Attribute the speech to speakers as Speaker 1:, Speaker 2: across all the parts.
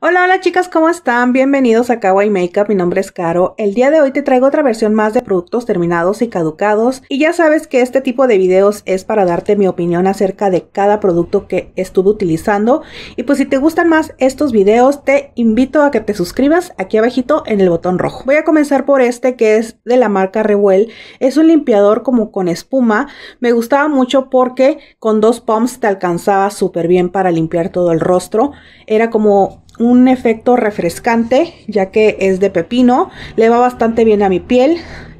Speaker 1: Hola, hola chicas, ¿cómo están? Bienvenidos a Kawaii Makeup, mi nombre es Caro. El día de hoy te traigo otra versión más de productos terminados y caducados. Y ya sabes que este tipo de videos es para darte mi opinión acerca de cada producto que estuve utilizando. Y pues si te gustan más estos videos, te invito a que te suscribas aquí abajito en el botón rojo. Voy a comenzar por este que es de la marca Revuel. Es un limpiador como con espuma. Me gustaba mucho porque con dos pumps te alcanzaba súper bien para limpiar todo el rostro. Era como un efecto refrescante, ya que es de pepino, le va bastante bien a mi piel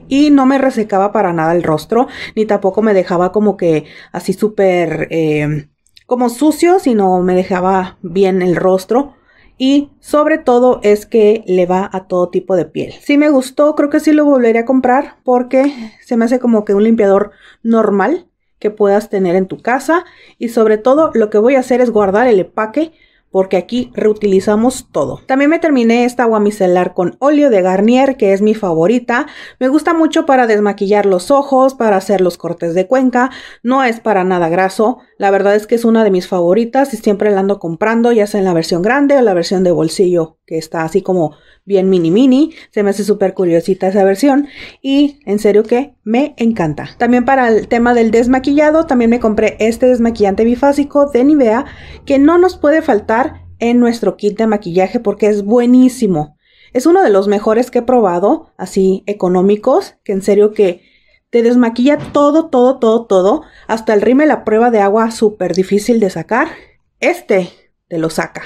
Speaker 1: y no me resecaba para nada el rostro, ni tampoco me dejaba como que así súper em, como sucio, sino me dejaba bien el rostro. Y sobre todo es que le va a todo tipo de piel. Si me gustó, creo que sí lo volveré a comprar porque se me hace como que un limpiador normal que puedas tener en tu casa. Y sobre todo lo que voy a hacer es guardar el empaque porque aquí reutilizamos todo. También me terminé esta agua micelar con óleo de Garnier, que es mi favorita. Me gusta mucho para desmaquillar los ojos, para hacer los cortes de cuenca. No es para nada graso. La verdad es que es una de mis favoritas y siempre la ando comprando, ya sea en la versión grande o la versión de bolsillo, que está así como bien mini mini. Se me hace súper curiosita esa versión. Y en serio que me encanta. También para el tema del desmaquillado, también me compré este desmaquillante bifásico de Nivea que no nos puede faltar en nuestro kit de maquillaje porque es buenísimo. Es uno de los mejores que he probado, así económicos, que en serio que te desmaquilla todo, todo, todo, todo, hasta el rime la prueba de agua súper difícil de sacar. Este te lo saca.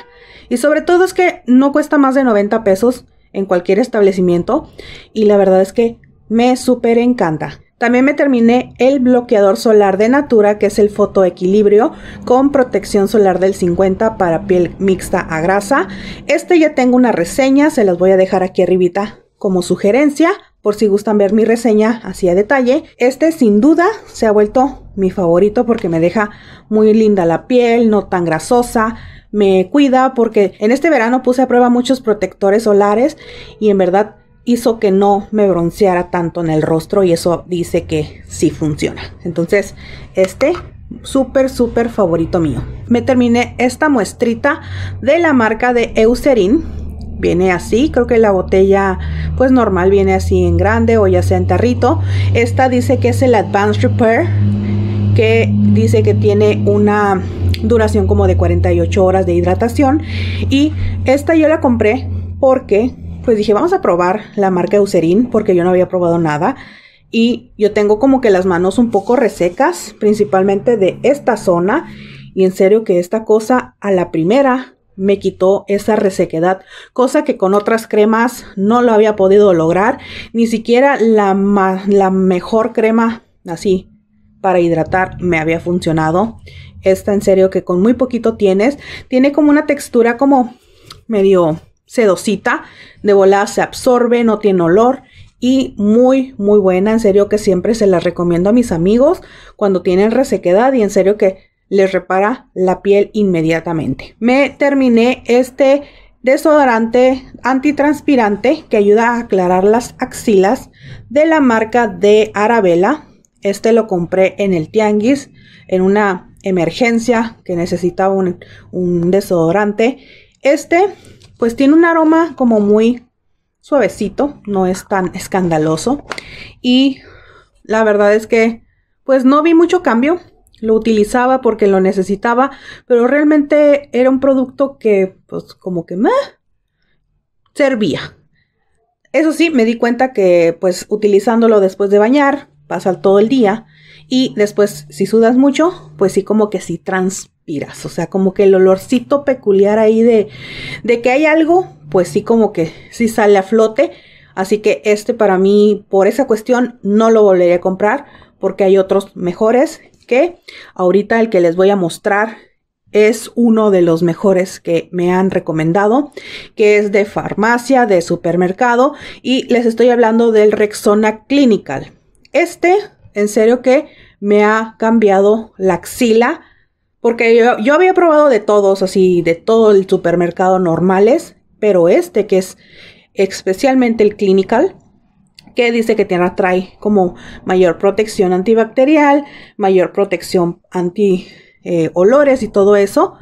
Speaker 1: Y sobre todo es que no cuesta más de 90 pesos en cualquier establecimiento y la verdad es que me super encanta. También me terminé el bloqueador solar de Natura, que es el fotoequilibrio con protección solar del 50 para piel mixta a grasa. Este ya tengo una reseña, se las voy a dejar aquí arribita como sugerencia, por si gustan ver mi reseña así a detalle. Este sin duda se ha vuelto mi favorito porque me deja muy linda la piel, no tan grasosa, me cuida porque en este verano puse a prueba muchos protectores solares y en verdad hizo que no me bronceara tanto en el rostro y eso dice que sí funciona. Entonces, este súper súper favorito mío. Me terminé esta muestrita de la marca de Eucerin. Viene así, creo que la botella pues normal viene así en grande o ya sea en tarrito. Esta dice que es el Advanced Repair que dice que tiene una duración como de 48 horas de hidratación y esta yo la compré porque pues dije, vamos a probar la marca Eucerin porque yo no había probado nada. Y yo tengo como que las manos un poco resecas, principalmente de esta zona. Y en serio que esta cosa a la primera me quitó esa resequedad, cosa que con otras cremas no lo había podido lograr, ni siquiera la, la mejor crema así para hidratar me había funcionado. Esta en serio que con muy poquito tienes, tiene como una textura como medio sedosita, de volada se absorbe, no tiene olor y muy, muy buena. En serio que siempre se la recomiendo a mis amigos cuando tienen resequedad y en serio que les repara la piel inmediatamente. Me terminé este desodorante antitranspirante que ayuda a aclarar las axilas de la marca de Arabella. Este lo compré en el Tianguis en una emergencia que necesitaba un, un desodorante. Este pues tiene un aroma como muy suavecito, no es tan escandaloso. Y la verdad es que pues no vi mucho cambio. Lo utilizaba porque lo necesitaba, pero realmente era un producto que pues como que me servía. Eso sí, me di cuenta que pues utilizándolo después de bañar, pasa todo el día y después si sudas mucho, pues sí como que sí trans o sea, como que el olorcito peculiar ahí de, que hay algo, pues sí, como que sí sale a flote. Así que este para mí, por esa cuestión, no lo volvería a comprar porque hay otros mejores que ahorita el que les voy a mostrar es uno de los mejores que me han recomendado, que es de farmacia, de supermercado y les estoy hablando del Rexona Clinical. Este, en serio que me ha cambiado la axila porque yo, había probado de todos, así, de todo el supermercado normales, pero este que es especialmente el clinical, que dice que tiene, trae como mayor protección antibacterial, mayor protección anti eh, olores y todo eso,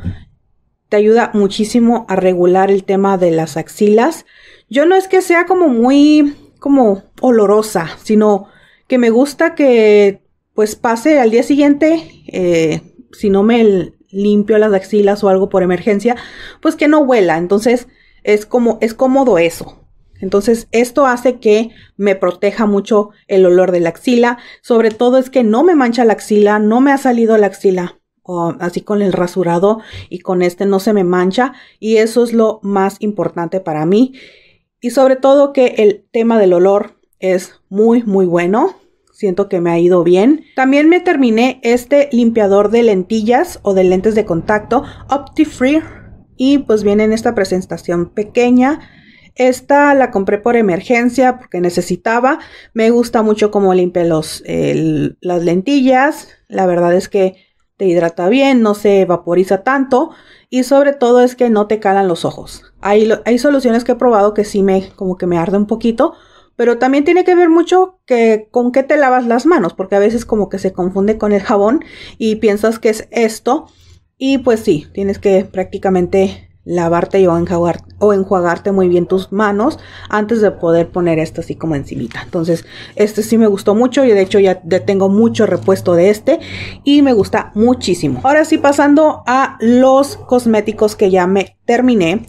Speaker 1: te ayuda muchísimo a regular el tema de las axilas. Yo no es que sea como muy como olorosa, sino que me gusta que pues pase al día siguiente eh, si no me limpio las axilas o algo por emergencia, pues que no huela. Entonces es como es cómodo eso. Entonces esto hace que me proteja mucho el olor de la axila. Sobre todo es que no me mancha la axila, no me ha salido la axila. así con el rasurado y con este no se me mancha. Y eso es lo más importante para mí. Y sobre todo que el tema del olor es muy, muy bueno siento que me ha ido bien. También me terminé este limpiador de lentillas o de lentes de contacto OptiFree y pues viene en esta presentación pequeña. Esta la compré por emergencia porque necesitaba. Me gusta mucho cómo limpia los, las lentillas. La verdad es que te hidrata bien, no se vaporiza tanto y sobre todo es que no te calan los ojos. Hay, hay soluciones que he probado que sí me como que me arde un poquito, pero también tiene que ver mucho que con qué te lavas las manos, porque a veces como que se confunde con el jabón y piensas que es esto. Y pues sí, tienes que prácticamente lavarte o, enjuagarte muy bien tus manos antes de poder poner esto así como encimita. Entonces, este sí me gustó mucho. Y de hecho ya tengo mucho repuesto de este y me gusta muchísimo. Ahora sí, pasando a los cosméticos que ya me terminé.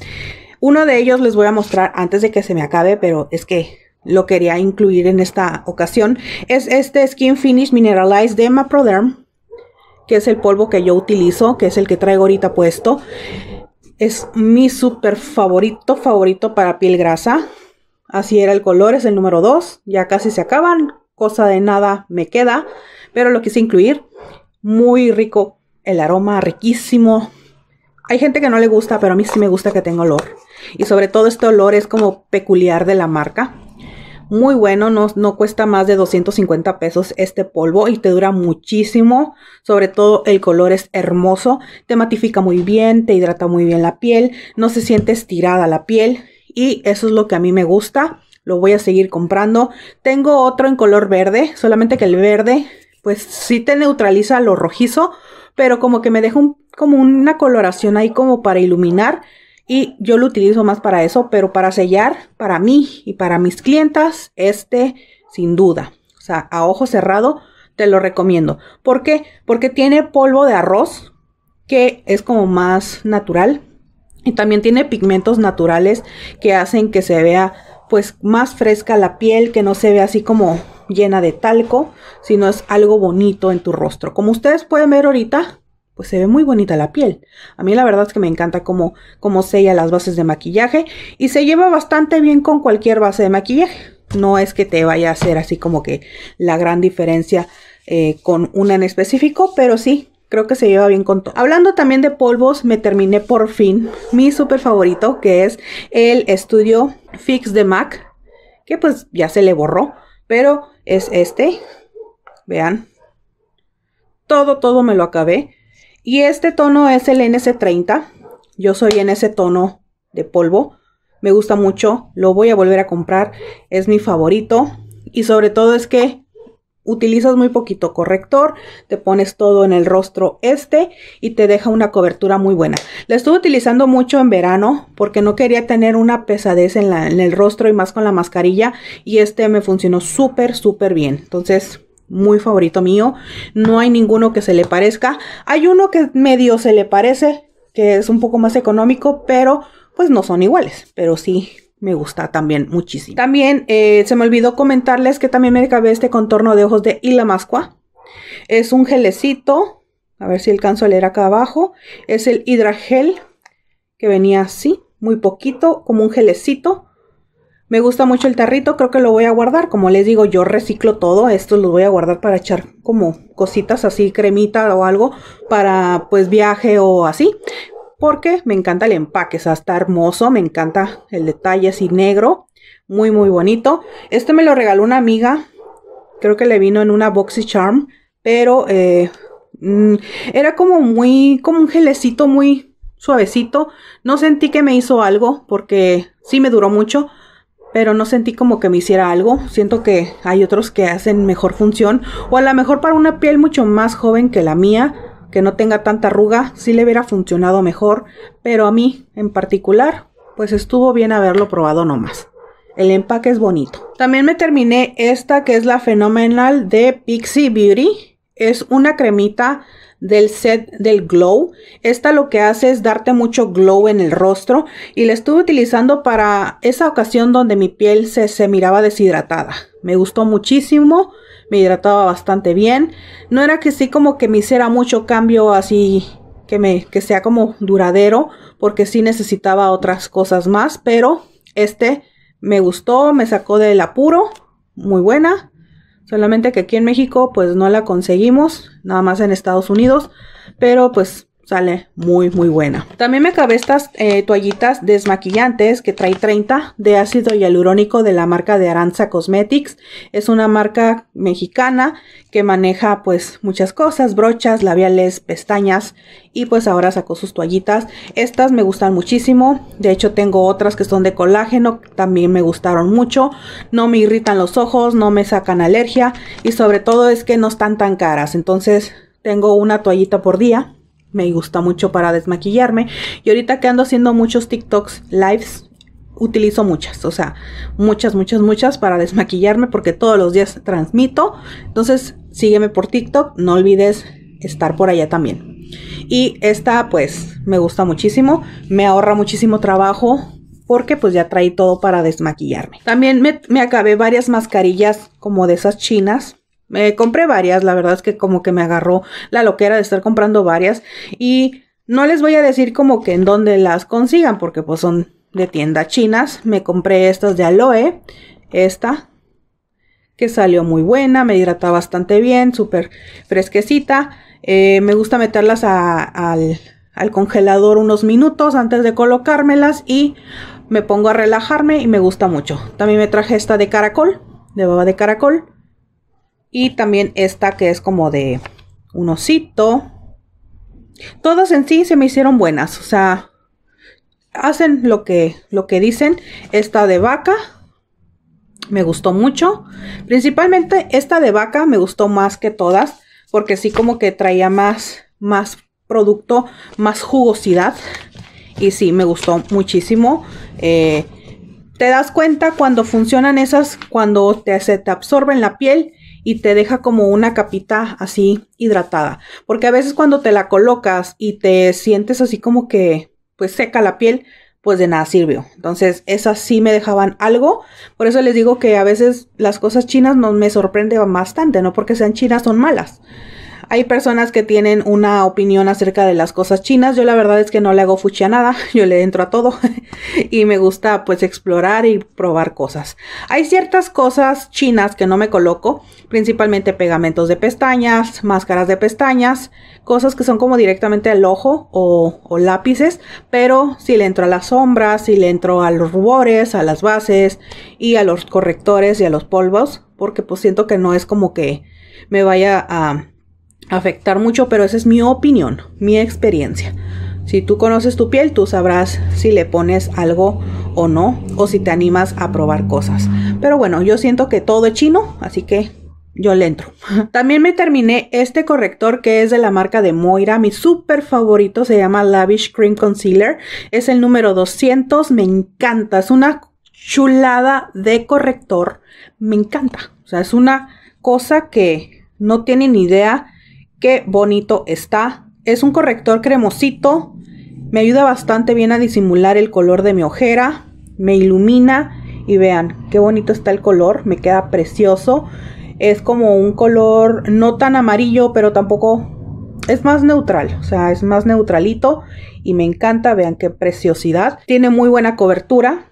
Speaker 1: Uno de ellos les voy a mostrar antes de que se me acabe, pero es que lo quería incluir en esta ocasión, es este Skin Finish Mineralized de Maproderm, que es el polvo que yo utilizo, que es el que traigo ahorita puesto. Es mi súper favorito, favorito para piel grasa. Así era el color, es el número 2. Ya casi se acaban, cosa de nada me queda, pero lo quise incluir. Muy rico, el aroma riquísimo. Hay gente que no le gusta, pero a mí sí me gusta que tenga olor. Y sobre todo este olor es como peculiar de la marca muy bueno, no, cuesta más de 250 pesos este polvo y te dura muchísimo, sobre todo el color es hermoso, te matifica muy bien, te hidrata muy bien la piel, no se siente estirada la piel y eso es lo que a mí me gusta, lo voy a seguir comprando. Tengo otro en color verde, solamente que el verde pues sí te neutraliza lo rojizo, pero como que me deja como una coloración ahí como para iluminar y yo lo utilizo más para eso, pero para sellar, para mí y para mis clientas, este sin duda. O sea, a ojo cerrado te lo recomiendo. ¿Por qué? Porque tiene polvo de arroz, que es como más natural. Y también tiene pigmentos naturales que hacen que se vea pues más fresca la piel, que no se vea así como llena de talco, sino es algo bonito en tu rostro. Como ustedes pueden ver ahorita, pues, se ve muy bonita la piel. A mí la verdad es que me encanta cómo, sella las bases de maquillaje y se lleva bastante bien con cualquier base de maquillaje. No es que te vaya a hacer así como que la gran diferencia eh, con una en específico, pero sí, creo que se lleva bien con todo. Hablando también de polvos, me terminé por fin mi súper favorito, que es el estudio Fix de MAC, que pues ya se le borró, pero es este. Vean, todo, todo me lo acabé. Y este tono es el NS30. Yo soy en ese tono de polvo. Me gusta mucho. Lo voy a volver a comprar. Es mi favorito. Y sobre todo es que utilizas muy poquito corrector, te pones todo en el rostro este y te deja una cobertura muy buena. La estuve utilizando mucho en verano porque no quería tener una pesadez en, en el rostro y más con la mascarilla y este me funcionó súper, súper bien. Entonces muy favorito mío. No hay ninguno que se le parezca. Hay uno que medio se le parece, que es un poco más económico, pero pues no son iguales. Pero sí, me gusta también muchísimo. También eh, se me olvidó comentarles que también me acabé este contorno de ojos de Ilamasqua. Es un gelecito, a ver si alcanzo a leer acá abajo. Es el hidragel que venía así, muy poquito, como un gelecito. Me gusta mucho el tarrito, creo que lo voy a guardar. Como les digo, yo reciclo todo. Esto lo voy a guardar para echar como cositas así, cremita o algo, para pues viaje o así. Porque me encanta el empaque, o sea, está hermoso, me encanta el detalle así negro. Muy, muy bonito. Este me lo regaló una amiga. Creo que le vino en una Boxy Charm. Pero eh, mm, era como muy, como un gelecito muy suavecito. No sentí que me hizo algo porque sí me duró mucho pero no sentí como que me hiciera algo. Siento que hay otros que hacen mejor función o a lo mejor para una piel mucho más joven que la mía, que no tenga tanta arruga, sí le hubiera funcionado mejor, pero a mí en particular, pues estuvo bien haberlo probado nomás. El empaque es bonito. También me terminé esta que es la fenomenal de Pixie Beauty es una cremita del set del glow esta lo que hace es darte mucho glow en el rostro y la estuve utilizando para esa ocasión donde mi piel se, miraba deshidratada me gustó muchísimo me hidrataba bastante bien no era que sí como que me hiciera mucho cambio así que me que sea como duradero porque sí necesitaba otras cosas más pero este me gustó me sacó del apuro muy buena Solamente que aquí en México pues no la conseguimos, nada más en Estados Unidos, pero pues sale muy muy buena. También me acabé estas eh, toallitas desmaquillantes que trae 30 de ácido hialurónico de la marca de Aranza Cosmetics. Es una marca mexicana que maneja pues muchas cosas, brochas, labiales, pestañas y pues ahora sacó sus toallitas. Estas me gustan muchísimo, de hecho tengo otras que son de colágeno, también me gustaron mucho, no me irritan los ojos, no me sacan alergia y sobre todo es que no están tan caras, entonces tengo una toallita por día me gusta mucho para desmaquillarme. Y ahorita que ando haciendo muchos TikToks lives, utilizo muchas, o sea, muchas, muchas, muchas para desmaquillarme porque todos los días transmito. Entonces, sígueme por TikTok, no olvides estar por allá también. Y esta pues me gusta muchísimo, me ahorra muchísimo trabajo porque pues ya traí todo para desmaquillarme. También me, me acabé varias mascarillas como de esas chinas me compré varias, la verdad es que como que me agarró la loquera de estar comprando varias y no les voy a decir como que en dónde las consigan porque pues son de tienda chinas. Me compré estas de aloe, esta que salió muy buena, me hidrata bastante bien, súper fresquecita. Eh, me gusta meterlas al, al congelador unos minutos antes de colocármelas y me pongo a relajarme y me gusta mucho. También me traje esta de caracol, de baba de caracol. Y también esta que es como de un osito. Todas en sí se me hicieron buenas. O sea, hacen lo que, lo que dicen. Esta de vaca me gustó mucho. Principalmente esta de vaca me gustó más que todas. Porque sí como que traía más, más producto, más jugosidad. Y sí, me gustó muchísimo. Eh, te das cuenta cuando funcionan esas, cuando te, se te absorben la piel y te deja como una capita así hidratada. Porque a veces cuando te la colocas y te sientes así como que pues seca la piel, pues de nada sirvió. Entonces, esas sí me dejaban algo. Por eso les digo que a veces las cosas chinas no me sorprenden bastante, no porque sean chinas son malas, hay personas que tienen una opinión acerca de las cosas chinas. Yo la verdad es que no le hago fuchi a nada. Yo le entro a todo. y me gusta pues explorar y probar cosas. Hay ciertas cosas chinas que no me coloco. Principalmente pegamentos de pestañas, máscaras de pestañas. Cosas que son como directamente al ojo o, lápices. Pero si le entro a las sombras, si le entro a los rubores, a las bases y a los correctores y a los polvos. Porque pues siento que no es como que me vaya a afectar mucho, pero esa es mi opinión, mi experiencia. Si tú conoces tu piel, tú sabrás si le pones algo o no, o si te animas a probar cosas. Pero bueno, yo siento que todo es chino, así que yo le entro. También me terminé este corrector que es de la marca de Moira. Mi súper favorito se llama Lavish Cream Concealer. Es el número 200. Me encanta. Es una chulada de corrector. Me encanta. O sea, es una cosa que no tienen idea Qué bonito está. Es un corrector cremosito. Me ayuda bastante bien a disimular el color de mi ojera. Me ilumina. Y vean, qué bonito está el color. Me queda precioso. Es como un color no tan amarillo, pero tampoco es más neutral, o sea, es más neutralito y me encanta, vean qué preciosidad. Tiene muy buena cobertura,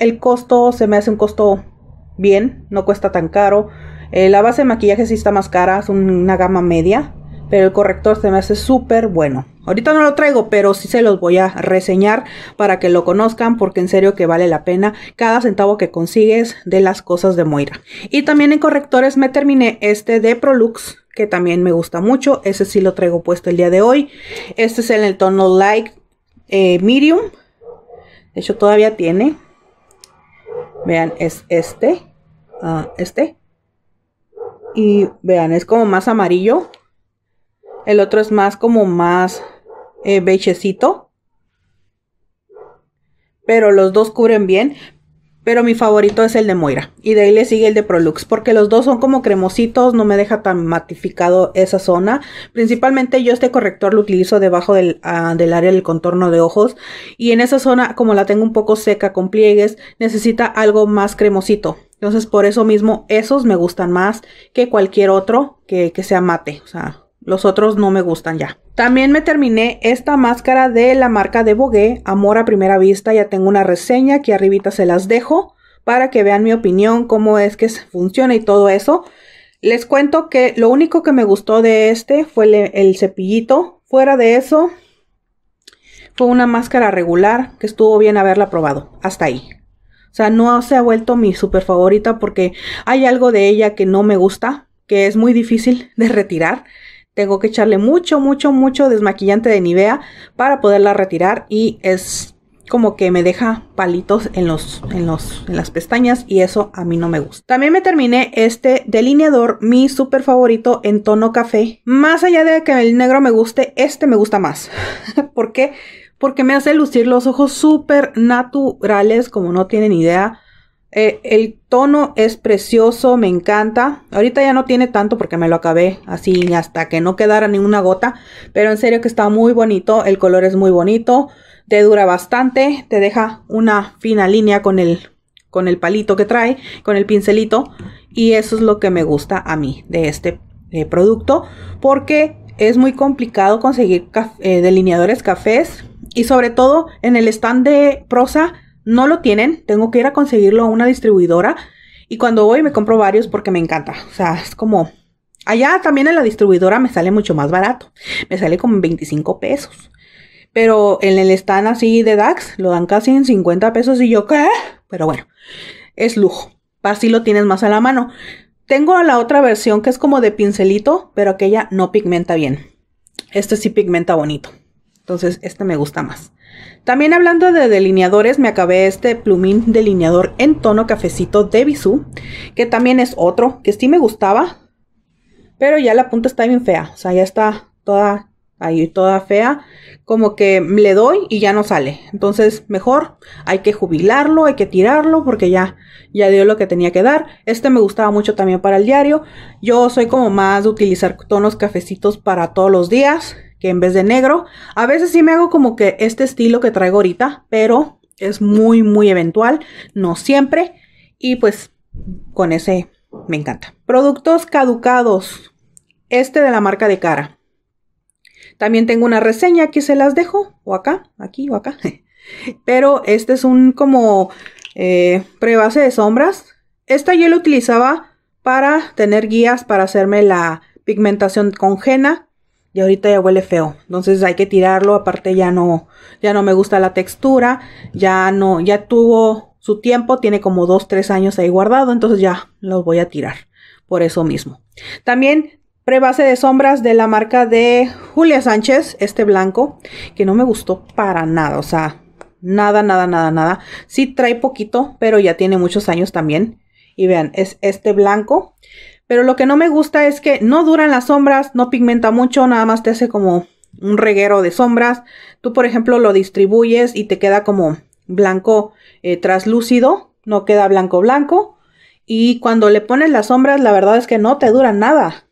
Speaker 1: el costo se me hace un costo bien, no cuesta tan caro. Eh, la base de maquillaje sí está más cara, es una gama media, pero el corrector se me hace súper bueno. Ahorita no lo traigo, pero sí se los voy a reseñar para que lo conozcan porque en serio que vale la pena cada centavo que consigues de las cosas de Moira. Y también en correctores me terminé este de Prolux que también me gusta mucho. Ese sí lo traigo puesto el día de hoy. Este es en el tono light eh, medium. De hecho todavía tiene. Vean, es este. Ah, este. Y vean, es como más amarillo el otro es más como más eh, Pero los dos cubren bien. Pero mi favorito es el de Moira. Y de ahí le sigue el de Prolux. Porque los dos son como cremositos. No me deja tan matificado esa zona. Principalmente yo este corrector lo utilizo debajo del, ah, área del contorno de ojos. Y en esa zona, como la tengo un poco seca con pliegues, necesita algo más cremosito. Entonces por eso mismo esos me gustan más que cualquier otro que, que sea mate. O sea, los otros no me gustan ya. También me terminé esta máscara de la marca de Bogué, Amor a Primera Vista. Ya tengo una reseña, que arribita se las dejo para que vean mi opinión, cómo es que funciona y todo eso. Les cuento que lo único que me gustó de este fue el, el cepillito. Fuera de eso, fue una máscara regular que estuvo bien haberla probado. Hasta ahí. O sea, no se ha vuelto mi super favorita porque hay algo de ella que no me gusta, que es muy difícil de retirar. Tengo que echarle mucho, mucho, mucho desmaquillante de Nivea para poderla retirar y es como que me deja palitos en los, en los, en las pestañas y eso a mí no me gusta. También me terminé este delineador, mi súper favorito en tono café. Más allá de que el negro me guste, este me gusta más. ¿Por qué? Porque me hace lucir los ojos súper naturales, como no tienen idea. Eh, el tono es precioso, me encanta. Ahorita ya no tiene tanto porque me lo acabé así hasta que no quedara ninguna gota. Pero en serio que está muy bonito, el color es muy bonito. Te dura bastante, te deja una fina línea con el, con el palito que trae, con el pincelito. Y eso es lo que me gusta a mí de este eh, producto. Porque es muy complicado conseguir eh, delineadores cafés. Y sobre todo en el stand de prosa no lo tienen, tengo que ir a conseguirlo a una distribuidora y cuando voy me compro varios porque me encanta. O sea, es como... Allá también en la distribuidora me sale mucho más barato, me sale como 25 pesos. Pero en el stand así de DAX lo dan casi en 50 pesos y yo qué. Pero bueno, es lujo. Así lo tienes más a la mano. Tengo la otra versión que es como de pincelito, pero aquella no pigmenta bien. Este sí pigmenta bonito. Entonces, este me gusta más. También hablando de delineadores, me acabé este plumín delineador en tono cafecito de Bisú, que también es otro que sí me gustaba, pero ya la punta está bien fea, o sea, ya está toda ahí, toda fea, como que le doy y ya no sale. Entonces, mejor hay que jubilarlo, hay que tirarlo porque ya ya dio lo que tenía que dar. Este me gustaba mucho también para el diario. Yo soy como más de utilizar tonos cafecitos para todos los días que en vez de negro, a veces sí me hago como que este estilo que traigo ahorita, pero es muy, muy eventual, no siempre. Y pues con ese me encanta. Productos caducados. Este de la marca de cara. También tengo una reseña, aquí se las dejo, o acá, aquí o acá. Pero este es un como eh, prebase de sombras. Esta yo la utilizaba para tener guías para hacerme la pigmentación con y ahorita ya huele feo. Entonces hay que tirarlo, aparte ya no, ya no me gusta la textura, ya no, ya tuvo su tiempo, tiene como 2, 3 años ahí guardado, entonces ya lo voy a tirar por eso mismo. También prebase de sombras de la marca de Julia Sánchez, este blanco, que no me gustó para nada, o sea, nada, nada, nada, nada. Sí trae poquito, pero ya tiene muchos años también. Y vean, es este blanco. Pero lo que no me gusta es que no duran las sombras, no pigmenta mucho, nada más te hace como un reguero de sombras. Tú, por ejemplo, lo distribuyes y te queda como blanco eh, traslúcido, no queda blanco blanco. Y cuando le pones las sombras, la verdad es que no te dura nada.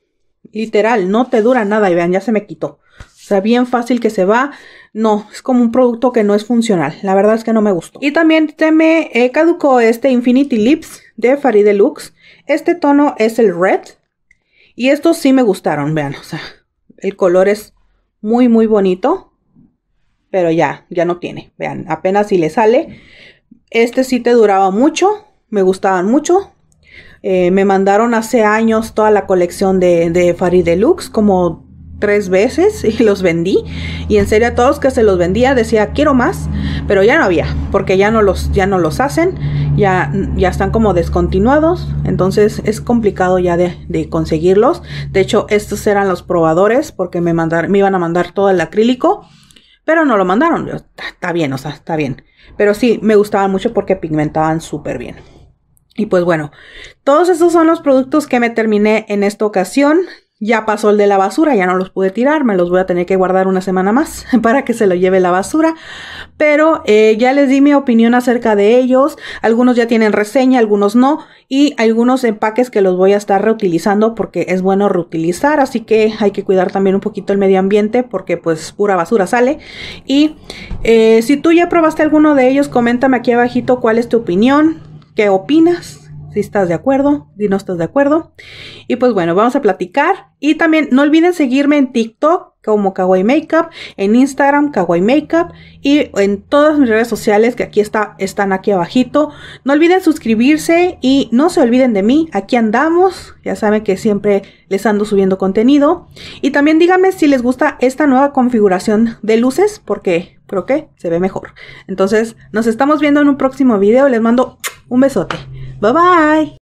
Speaker 1: Literal, no te dura nada. Y vean, ya se me quitó. O sea, bien fácil que se va. No, es como un producto que no es funcional. La verdad es que no me gustó. Y también te me eh, caducó este Infinity Lips de Farid Deluxe. Este tono es el red. Y estos sí me gustaron, vean, o sea, el color es muy, muy bonito. Pero ya, ya no tiene, vean, apenas si le sale. Este sí te duraba mucho, me gustaban mucho. Eh, me mandaron hace años toda la colección de, de Farid Deluxe, como tres veces y los vendí. Y en serio a todos que se los vendía decía, quiero más, pero ya no había, porque ya no los, ya no los hacen, ya, ya están como descontinuados, entonces es complicado ya de, conseguirlos. De hecho, estos eran los probadores porque me, mandaron me iban a mandar todo el acrílico, pero no lo mandaron. está bien, o sea, está bien. Pero sí, me gustaban mucho porque pigmentaban súper bien. Y pues bueno, todos estos son los productos que me terminé en esta ocasión. Ya pasó el de la basura, ya no los pude tirar, me los voy a tener que guardar una semana más para que se lo lleve la basura. Pero eh, ya les di mi opinión acerca de ellos. Algunos ya tienen reseña, algunos no. Y algunos empaques que los voy a estar reutilizando porque es bueno reutilizar. Así que hay que cuidar también un poquito el medio ambiente porque pues pura basura sale. Y eh, si tú ya probaste alguno de ellos, coméntame aquí abajito cuál es tu opinión, qué opinas si estás de acuerdo, si no estás de acuerdo. Y pues bueno, vamos a platicar. Y también no olviden seguirme en TikTok como Kawaii Makeup, en Instagram Kawaii Makeup y en todas mis redes sociales que aquí está, están aquí abajito. No olviden suscribirse y no se olviden de mí. Aquí andamos. Ya saben que siempre les ando subiendo contenido. Y también díganme si les gusta esta nueva configuración de luces porque creo que se ve mejor. Entonces nos estamos viendo en un próximo video. Les mando un besote. Bye-bye